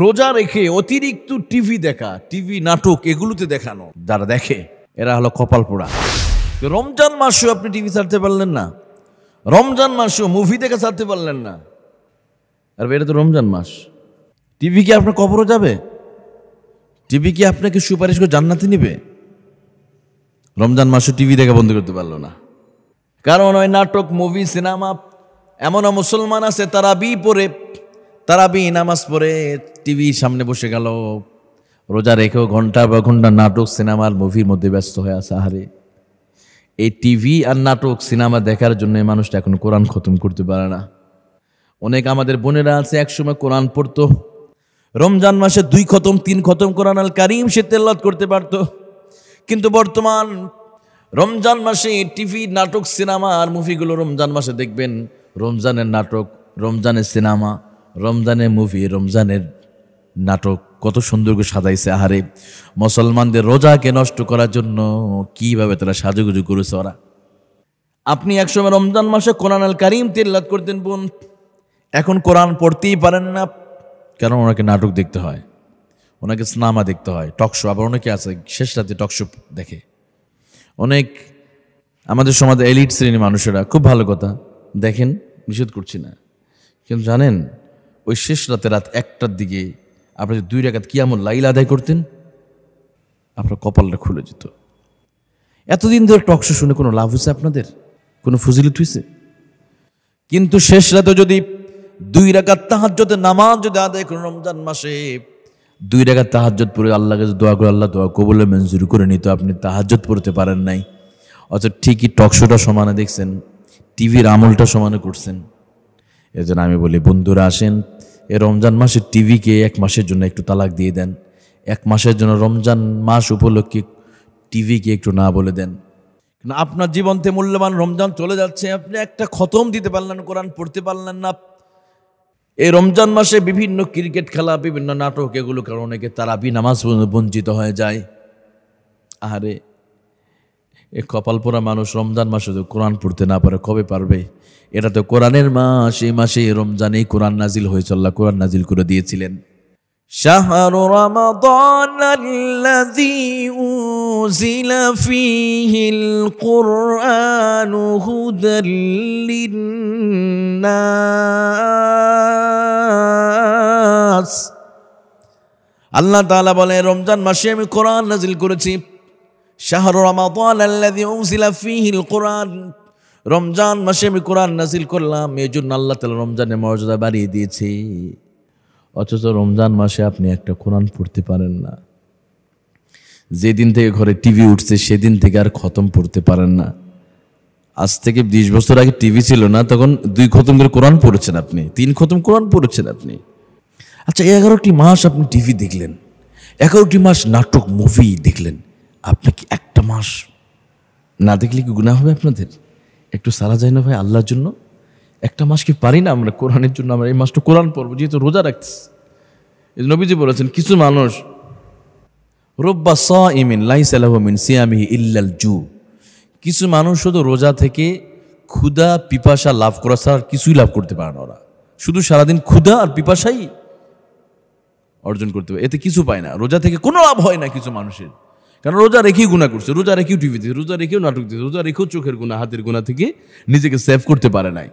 রোজা রেখে অতিরিক্ত টিভি দেখা টিভি নাটক এগুলোতে দেখানো যারা দেখে এরা হলো কপাল পোড়া রমজান মাসেও আপনি টিভি ছাড়তে পারলেন না রমজান মাসেও মুভি দেখে ছাড়তে পারলেন না আর এটা তো রমজান মাস টিভি কি আপনার কবরও যাবে টিভি কি আপনাকে সুপারিশ করে জান্নাতে নিবে রমজান মাসে টিভি দেখা বন্ধ করতে পারলো না কারণ ওই নাটক মুভি সিনেমা এমন মুসলমান আছে তারা বি পরে তারাবি নামাজ পড়ে টিভির সামনে বসে গেল রোজা রেখেও ঘন্টা বা ঘন্টা নাটক সিনেমার মুভির মধ্যে ব্যস্ত হয়ে আছে আহারে এই টিভি আর নাটক সিনেমা দেখার জন্য মানুষটা এখন কোরআন খতম করতে পারে না অনেক আমাদের বোনেরা আছে একসময় কোরআন পড়তো রমজান মাসে দুই খতম তিন খতম কোরআন আল কারিম সে তেল্লাত করতে পারত কিন্তু বর্তমান রমজান মাসে টিভি নাটক সিনেমা আর মুভিগুলো রমজান মাসে দেখবেন রমজানের নাটক রমজানের সিনেমা রমজানে মুভি রমজানের নাটক কত সুন্দর করে সাজাইছে আহারে মুসলমানদের রোজাকে নষ্ট করার জন্য কিভাবে তারা সাজুগুজু করেছে ওরা আপনি একসময় রমজান মাসে কোরআন আল কারিম তেল্লাদ করতেন বোন এখন কোরআন পড়তেই পারেন না কারণ ওনাকে নাটক দেখতে হয় ওনাকে সিনেমা দেখতে হয় টকশো আবার অনেকে আছে শেষ রাতে টকশো দেখে অনেক আমাদের সমাজে এলিট শ্রেণীর মানুষেরা খুব ভালো কথা দেখেন নিষেধ করছি না কিন্তু জানেন ওই শেষ রাতে রাত একটার দিকে আপনার দুই রেখাত কি কিয়ামুল লাইল আদায় করতেন আপনার কপালটা খুলে যেত এতদিন ধরে টকশো শুনে কোনো লাভ হয়েছে আপনাদের কোনো ফজিলত হয়েছে কিন্তু শেষ রাতে যদি দুই রাখাত তাহাজ্যতে নামাজ যদি আদায় করেন রমজান মাসে দুই রেখাত তাহাজ্যত পড়ে আল্লাহ কাছে দোয়া করে আল্লাহ দোয়া কবলে মঞ্জুর করে নিত আপনি তাহাজ্যত পড়তে পারেন নাই অথচ ঠিকই টকশোটা সমানে দেখছেন টিভির আমলটা সমানে করছেন এজন্য আমি বলি বন্ধুরা আসেন এ রমজান মাসের টিভিকে এক মাসের জন্য একটু তালাক দিয়ে দেন এক মাসের জন্য রমজান মাস উপলক্ষে টিভিকে একটু না বলে দেন আপনার জীবনতে মূল্যবান রমজান চলে যাচ্ছে আপনি একটা খতম দিতে পারলেন কোরআন পড়তে পারলেন না এই রমজান মাসে বিভিন্ন ক্রিকেট খেলা বিভিন্ন নাটক এগুলো কারণে অনেকে তারাবি নামাজ বঞ্চিত হয়ে যায় আহারে এ কপাল পোড়া মানুষ রমজান মাসে তো কোরআন পড়তে না পারে কবে পারবে এটা তো কোরআনের মাস এই মাসে রমজানেই কোরআন নাজিল হয়েছে আল্লাহ কোরআন নাজিল করে দিয়েছিলেন شهر رمضان আল্লাহ তাআলা বলে রমজান মাসে আমি কোরআন নাজিল করেছি শাহর রমাদান আল্লাযী উনজিলা ফীহিল কোরআন রমজান মাসে আমি কোরআন নাজিল করলাম এই জন্য আল্লাহ তালা রমজানের মর্যাদা বাড়িয়ে দিয়েছি অথচ রমজান মাসে আপনি একটা কোরআন পড়তে পারেন না যেদিন থেকে ঘরে টিভি উঠছে সেদিন থেকে আর খতম পড়তে পারেন না আজ থেকে বিশ বছর আগে টিভি ছিল না তখন দুই খতম করে কোরআন পড়েছেন আপনি তিন খতম কোরআন পড়েছেন আপনি আচ্ছা এগারোটি মাস আপনি টিভি দেখলেন এগারোটি মাস নাটক মুভি দেখলেন আপনাকে একটা মাস না দেখলে কি গুণা হবে আপনাদের একটু সারা যায় না ভাই আল্লাহর জন্য একটা মাস কি পারি না আমরা কোরআনের জন্য আমরা এই মাসটা কোরআন পড়বো যেহেতু রোজা রাখছি নবীজি বলেছেন কিছু মানুষ রোববা স ইমিন লাইস আলহমিন সিয়ামি ইল্লাল জু কিছু মানুষ শুধু রোজা থেকে ক্ষুধা পিপাসা লাভ করা ছাড়া কিছুই লাভ করতে পারে না ওরা শুধু সারাদিন ক্ষুধা আর পিপাসাই অর্জন করতে পারে এতে কিছু পায় না রোজা থেকে কোনো লাভ হয় না কিছু মানুষের কারণ রোজা রেখেই গুণা করছে রোজা রেখেও দিচ্ছে রোজা রেখেও নাটক দিচ্ছে রোজা রেখেও চোখের গুণা হাতের গুণা থেকে নিজেকে সেভ করতে পারে নাই